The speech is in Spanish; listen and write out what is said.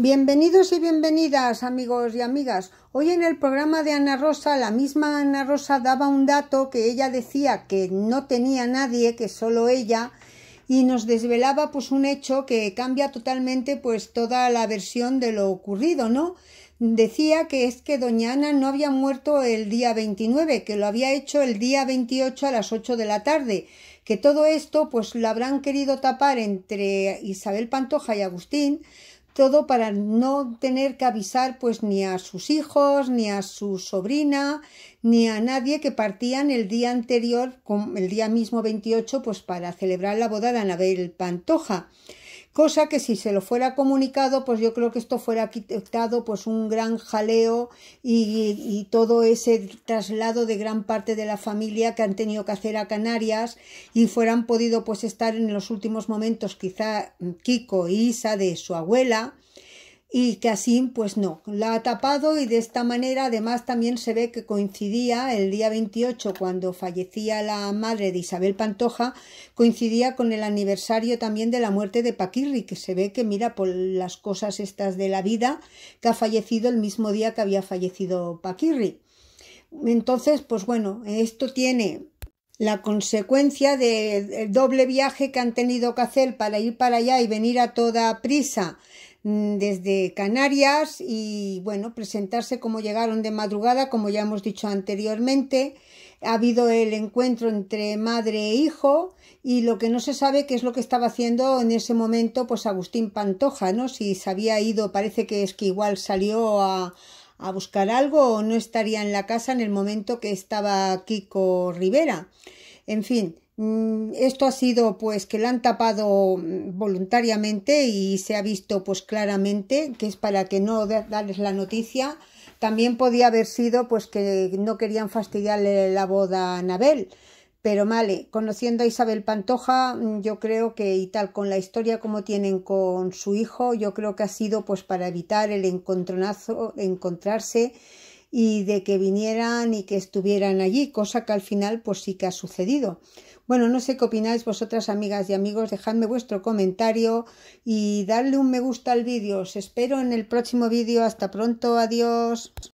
Bienvenidos y bienvenidas, amigos y amigas. Hoy en el programa de Ana Rosa, la misma Ana Rosa daba un dato que ella decía que no tenía nadie, que solo ella, y nos desvelaba pues un hecho que cambia totalmente pues toda la versión de lo ocurrido, ¿no? Decía que es que doña Ana no había muerto el día 29, que lo había hecho el día 28 a las 8 de la tarde, que todo esto pues lo habrán querido tapar entre Isabel Pantoja y Agustín todo para no tener que avisar pues ni a sus hijos, ni a su sobrina, ni a nadie que partían el día anterior, el día mismo 28, pues para celebrar la boda de Anabel Pantoja cosa que si se lo fuera comunicado, pues yo creo que esto fuera quitado pues un gran jaleo y, todo ese traslado de gran parte de la familia que han tenido que hacer a Canarias y fueran podido pues estar en los últimos momentos quizá Kiko y e Isa de su abuela y que así pues no, la ha tapado y de esta manera además también se ve que coincidía el día 28 cuando fallecía la madre de Isabel Pantoja, coincidía con el aniversario también de la muerte de Paquirri, que se ve que mira por las cosas estas de la vida que ha fallecido el mismo día que había fallecido Paquirri. Entonces, pues bueno, esto tiene la consecuencia del doble viaje que han tenido que hacer para ir para allá y venir a toda prisa Mm, desde Canarias y bueno, presentarse como llegaron de madrugada, como ya hemos dicho anteriormente. Ha habido el encuentro entre madre e hijo y lo que no se sabe qué es lo que estaba haciendo en ese momento pues Agustín Pantoja, ¿no? Si se había ido, parece que es que igual salió a, a buscar algo o no estaría en la casa en el momento que estaba Kiko Rivera. En fin, Mm, esto ha sido pues que la han tapado mm, voluntariamente y se ha visto pues claramente que es para que no darles la noticia. También podía haber sido pues que no querían fastidiarle la boda a Anabel. Pero vale, conociendo a Isabel Pantoja, mm, yo creo que y tal con la historia como tienen con su hijo, yo creo que ha sido pues para evitar el encontronazo, encontrarse y de que vinieran y que estuvieran allí, cosa que al final pues sí que ha sucedido. Bueno, no sé qué opináis vosotras, amigas y amigos. Dejadme vuestro comentario y darle un me gusta al vídeo. Os espero en el próximo vídeo. Hasta pronto. Adiós.